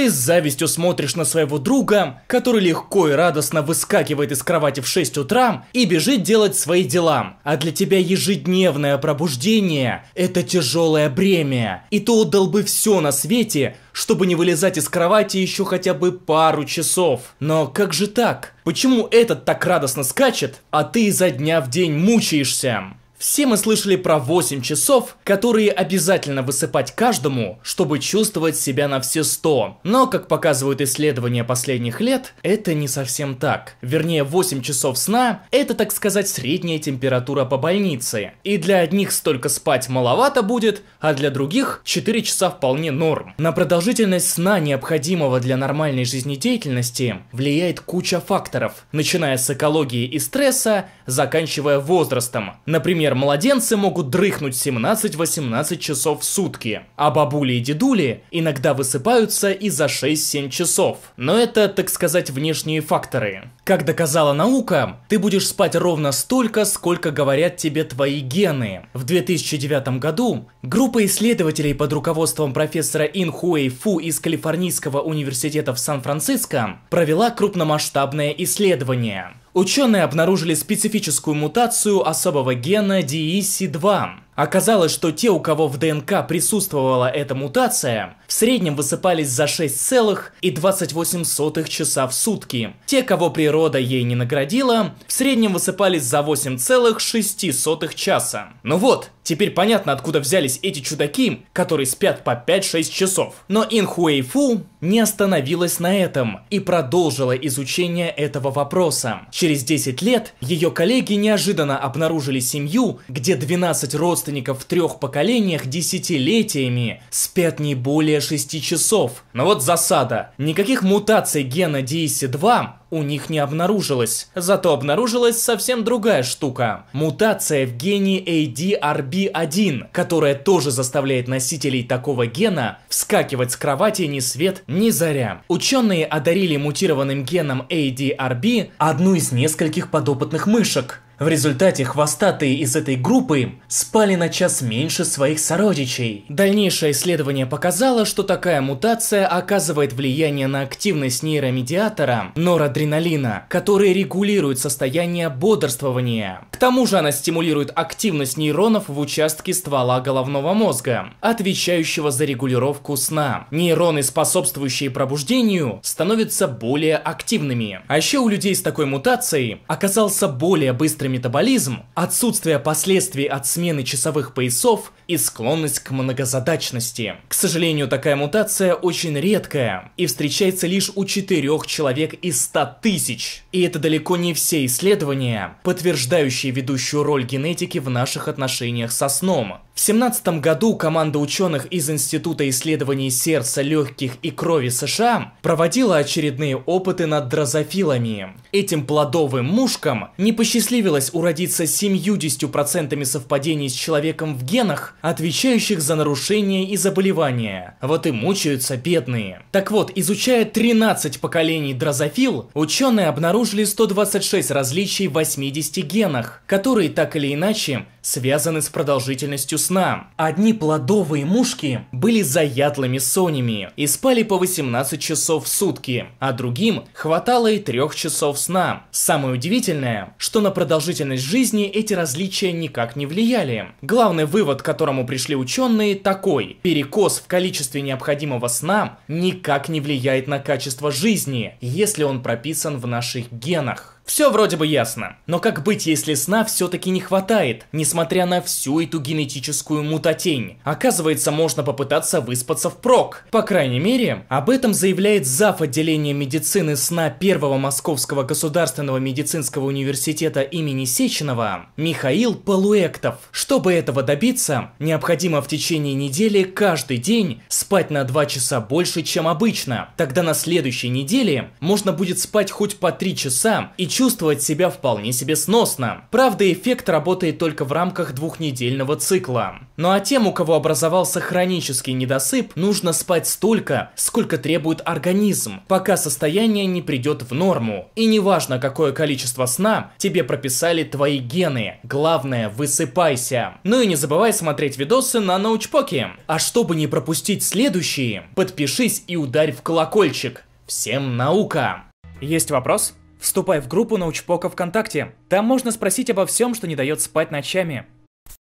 Ты с завистью смотришь на своего друга, который легко и радостно выскакивает из кровати в 6 утра и бежит делать свои дела. А для тебя ежедневное пробуждение – это тяжелое бремя. И ты отдал бы все на свете, чтобы не вылезать из кровати еще хотя бы пару часов. Но как же так? Почему этот так радостно скачет, а ты изо дня в день мучаешься? Все мы слышали про 8 часов, которые обязательно высыпать каждому, чтобы чувствовать себя на все 100. Но, как показывают исследования последних лет, это не совсем так. Вернее, 8 часов сна – это, так сказать, средняя температура по больнице. И для одних столько спать маловато будет, а для других 4 часа вполне норм. На продолжительность сна, необходимого для нормальной жизнедеятельности, влияет куча факторов, начиная с экологии и стресса, заканчивая возрастом. Например, Например, младенцы могут дрыхнуть 17-18 часов в сутки, а бабули и дедули иногда высыпаются и за 6-7 часов. Но это, так сказать, внешние факторы. Как доказала наука, ты будешь спать ровно столько, сколько говорят тебе твои гены. В 2009 году группа исследователей под руководством профессора Ин Хуэй Фу из Калифорнийского университета в Сан-Франциско провела крупномасштабное исследование. Ученые обнаружили специфическую мутацию особого гена DEC2. Оказалось, что те, у кого в ДНК присутствовала эта мутация, в среднем высыпались за 6,28 часа в сутки. Те, кого природа ей не наградила, в среднем высыпались за 8,6 часа. Ну вот, теперь понятно, откуда взялись эти чудаки, которые спят по 5-6 часов. Но Фу не остановилась на этом и продолжила изучение этого вопроса. Через 10 лет ее коллеги неожиданно обнаружили семью, где 12 родственников в трех поколениях десятилетиями спят не более более 6 часов. Но вот засада. Никаких мутаций гена DSC-2 у них не обнаружилось. Зато обнаружилась совсем другая штука. Мутация в гене ADRB1, которая тоже заставляет носителей такого гена вскакивать с кровати ни свет, ни заря. Ученые одарили мутированным геном ADRB одну из нескольких подопытных мышек. В результате хвостатые из этой группы спали на час меньше своих сородичей. Дальнейшее исследование показало, что такая мутация оказывает влияние на активность нейромедиатора норадреналина, который регулирует состояние бодрствования. К тому же она стимулирует активность нейронов в участке ствола головного мозга, отвечающего за регулировку сна. Нейроны, способствующие пробуждению, становятся более активными. А еще у людей с такой мутацией оказался более быстрый метаболизм, отсутствие последствий от смены часовых поясов и склонность к многозадачности. К сожалению, такая мутация очень редкая и встречается лишь у 4 человек из 100 тысяч. И это далеко не все исследования, подтверждающие ведущую роль генетики в наших отношениях со сном. В 17 году команда ученых из Института исследований сердца, легких и крови США проводила очередные опыты над дрозофилами. Этим плодовым мушкам не посчастливилось удалось уродиться 70% совпадений с человеком в генах, отвечающих за нарушения и заболевания. Вот и мучаются бедные. Так вот, изучая 13 поколений дрозофил, ученые обнаружили 126 различий в 80 генах, которые так или иначе связаны с продолжительностью сна. Одни плодовые мушки были заядлыми сонями и спали по 18 часов в сутки, а другим хватало и 3 часов сна. Самое удивительное, что на продолжительность жизни эти различия никак не влияли. Главный вывод, к которому пришли ученые, такой. Перекос в количестве необходимого сна никак не влияет на качество жизни, если он прописан в наших генах. Все вроде бы ясно. Но как быть, если сна все-таки не хватает, несмотря на всю эту генетическую мутатень? Оказывается, можно попытаться выспаться впрок. По крайней мере, об этом заявляет зав. отделения медицины сна Первого Московского государственного медицинского университета имени Сеченова Михаил Полуэктов. Чтобы этого добиться, необходимо в течение недели каждый день спать на 2 часа больше, чем обычно. Тогда на следующей неделе можно будет спать хоть по 3 часа и чувствовать себя вполне себе сносно. Правда, эффект работает только в рамках двухнедельного цикла. Ну а тем, у кого образовался хронический недосып, нужно спать столько, сколько требует организм, пока состояние не придет в норму. И неважно, какое количество сна тебе прописали твои гены. Главное, высыпайся. Ну и не забывай смотреть видосы на научпоке. А чтобы не пропустить следующие, подпишись и ударь в колокольчик. Всем наука! Есть вопрос? Вступай в группу научпока ВКонтакте. Там можно спросить обо всем, что не дает спать ночами.